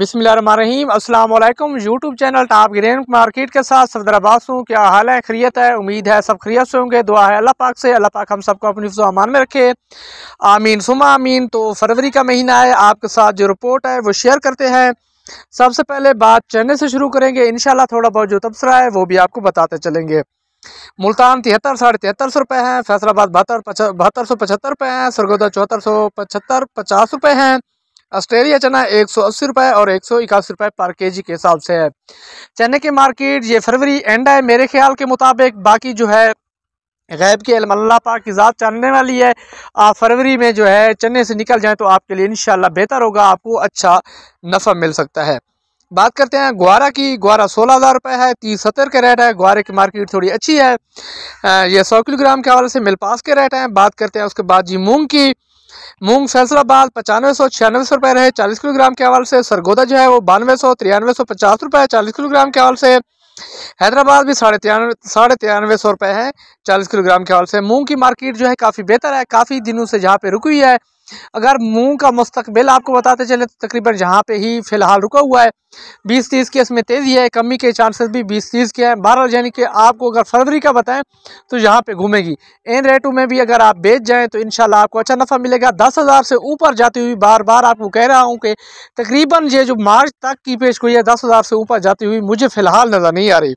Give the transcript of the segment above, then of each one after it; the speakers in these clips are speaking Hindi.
अस्सलाम वालेकुम YouTube channel top grain market के साथ अब्बास हूँ क्या हाल है खरीत है उम्मीद है सब खरीत से होंगे दुआ है अल्लाह पाक से अल्लाह पाक हम सबको अपनी अमान में रखे आमीन सुमा आमीन तो फरवरी का महीना है आपके साथ जो रिपोर्ट है वो शेयर करते हैं सबसे पहले बात चेन्नई से शुरू करेंगे इन थोड़ा बहुत जो तबसरा है वो भी आपको बताते चलेंगे मुल्तान तिहत्तर साढ़े तिहत्तर सौ रुपये हैं फैसलाबाद बहत्तर बहत्तर सौ पचहत्तर रुपये हैं सरगोदा चौहत्तर सौ पचहत्तर पचास रुपये हैं ऑस्ट्रेलिया चना एक सौ अस्सी और एक सौ इक्यासी पर के जी के हिसाब से है चने की मार्केट ये फरवरी एंड है मेरे ख्याल के मुताबिक बाकी जो है गैब की अलमल्ला पाक की ज़ात चलने वाली है आप फरवरी में जो है चने से निकल जाएँ तो आपके लिए इन बेहतर होगा आपको अच्छा नफ़ा मिल सकता है बात करते हैं ग्वारा की ग्वारा सोलह हज़ार रुपये है तीस सत्तर के रेट है ग्वारे की मार्केट थोड़ी अच्छी है ये सौ किलोग्राम के हवाले से मिल पास के रेट हैं बात करते हैं उसके बाद जी मूंग की मूंग फैसलाबाद पचानवे सौ छियानवे सौ रुपये रहे चालीस किलोग्राम के हवाले से सरगोदा जो है वो बानवे सौ तिरानवे सौ पचास रुपये चालीस किलोग्राम के हवाले से हैदराबाद भी साढ़े तिरानवे साढ़े तिरानवे सौ रुपये है चालीस किलोग्राम के हवाले से मूंग की मार्केट जो है काफ़ी बेहतर है काफ़ी दिनों से जहाँ पे रुकी है अगर मूंग का मुस्तबिल आपको बताते चले तो तकरीबन यहाँ पे ही फ़िलहाल रुका हुआ है बीस तीस के इसमें तेज़ी है कमी के चांसेस भी बीस तीस के हैं बहरहाल यानी कि आपको अगर फरवरी का बताएं तो यहाँ पे घूमेगी एन रेटों में भी अगर आप बेच जाएँ तो इन आपको अच्छा नफ़ा मिलेगा दस हज़ार से ऊपर जाती हुई बार बार आपको कह रहा हूँ कि तकरीबन ये जो मार्च तक की पेश हुई है दस हज़ार से ऊपर जाती हुई मुझे फ़िलहाल नज़र नहीं आ रही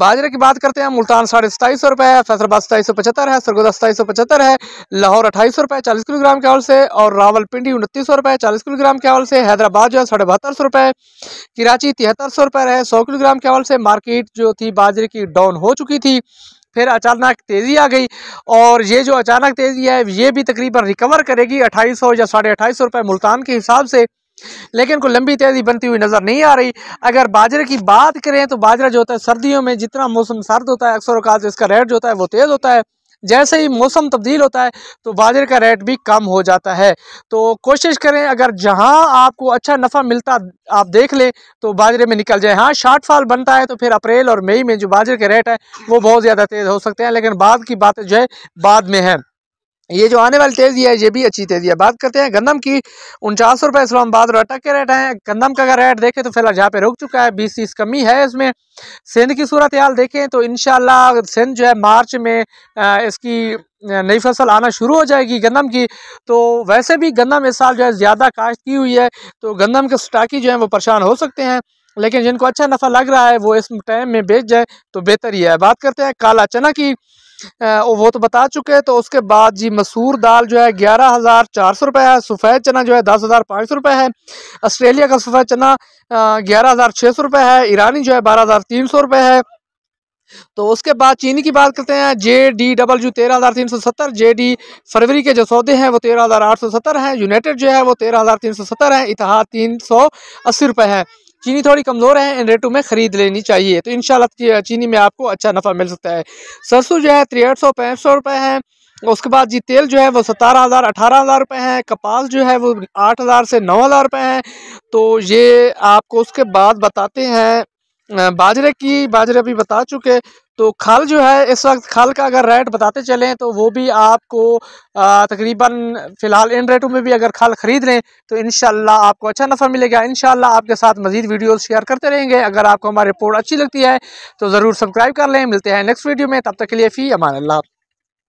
बाजरे की बात करते हैं मुल्तान साढ़े सताईस सौ रुपये है फैसलाबाद सताईस सौ पचहत्तर है सरगोदा सताईस सौ पचहत्तर है लाहौर अट्ठाईस सौ रुपये चालीस किलोग्राम के हॉल से और रावलपिंडी उनतीस सौ रुपये चालीस किलोग्राम के हॉल से हैदराबाद जो है साढ़े बहत्तर सौ रुपये कराची तिहत्तर सौ रुपये है सौ किलोग्राम के हॉल से मार्केट जो थी बाजरे की डाउन हो चुकी थी फिर अचानक तेज़ी आ गई और ये जो अचानक तेज़ी है ये भी तकरीबन रिकवर करेगी अट्ठाईस सौ या साढ़े अट्ठाईस सौ रुपये मुल्तान के हिसाब से लेकिन कोई लंबी तेजी बनती हुई नज़र नहीं आ रही अगर बाजरे की बात करें तो बाजरा जो होता है सर्दियों में जितना मौसम सर्द होता है अक्सर अवकात इसका रेट जो होता है वो तेज़ होता है जैसे ही मौसम तब्दील होता है तो बाजरे का रेट भी कम हो जाता है तो कोशिश करें अगर जहां आपको अच्छा नफ़ा मिलता आप देख लें तो बाजरे में निकल जाए हाँ शार्ट फॉल बनता है तो फिर अप्रैल और मई में जो बाजरे के रेट है वो बहुत ज़्यादा तेज़ हो सकते हैं लेकिन बाद की बात जो है बाद में है ये जो आने वाली तेज़ी है ये भी अच्छी तेज़ी है बात करते हैं गंदम की उनचास सौ रुपये इस्लामाबाद और अटक के रेट हैं गंदम का अगर रेट देखें तो फिलहाल जहाँ पे रुक चुका है बीस तीस कमी है इसमें सिंध की सूरत हाल देखें तो इन सिंध जो है मार्च में इसकी नई फसल आना शुरू हो जाएगी गंदम की तो वैसे भी गंदम इस साल जो है ज़्यादा काश्त की हुई है तो गंदम के स्टाकी जो है वो परेशान हो सकते हैं लेकिन जिनको अच्छा नफ़ा लग रहा है वो इस टाइम में बेच जाए तो बेहतर ही है बात करते हैं काला चना की वो तो बता चुके हैं तो उसके बाद जी मसूर दाल जो है ग्यारह हज़ार चार सौ रुपये है सफ़ेद चना जो है दस हज़ार पाँच सौ रुपये है ऑस्ट्रेलिया का सफ़ेद चना ग्यारह हज़ार छः सौ रुपये है ईरानी जो है बारह हज़ार तीन सौ रुपये है तो उसके बाद चीनी की बात करते हैं जे डी डबल जू तेरह हज़ार तीन सौ सत्तर जे डी फरवरी के जो सौदे हैं वो तेरह हज़ार आठ सौ सत्तर हैं यूनाइटेड जो है वो तेरह हज़ार तीन सौ सत्तर है इतिहाद तीन सौ अस्सी रुपये है चीनी थोड़ी कमज़ोर है इन रेटों में ख़रीद लेनी चाहिए तो इन चीनी में आपको अच्छा नफ़ा मिल सकता है सरसों जो है तिरहठ सौ पैंसठ सौ रुपये है उसके बाद जी तेल जो है वो सतारह हज़ार अठारह हज़ार रुपये हैं कपास जो है वो आठ हज़ार से नौ हज़ार रुपये हैं तो ये आपको उसके बाद बताते हैं बाजरे की बाजरे अभी बता चुके तो खाल जो है इस वक्त खाल का अगर रेट बताते चलें तो वो भी आपको तकरीबन फ़िलहाल इन रेटों में भी अगर खाल ख़रीद लें तो इन आपको अच्छा नफ़ा मिलेगा इन आपके साथ मज़ीद वीडियो शेयर करते रहेंगे अगर आपको हमारी रिपोर्ट अच्छी लगती है तो ज़रूर सब्सक्राइब कर लें मिलते हैं नेक्स्ट वीडियो में तब तक के लिए फ़ी अमान अल्लाह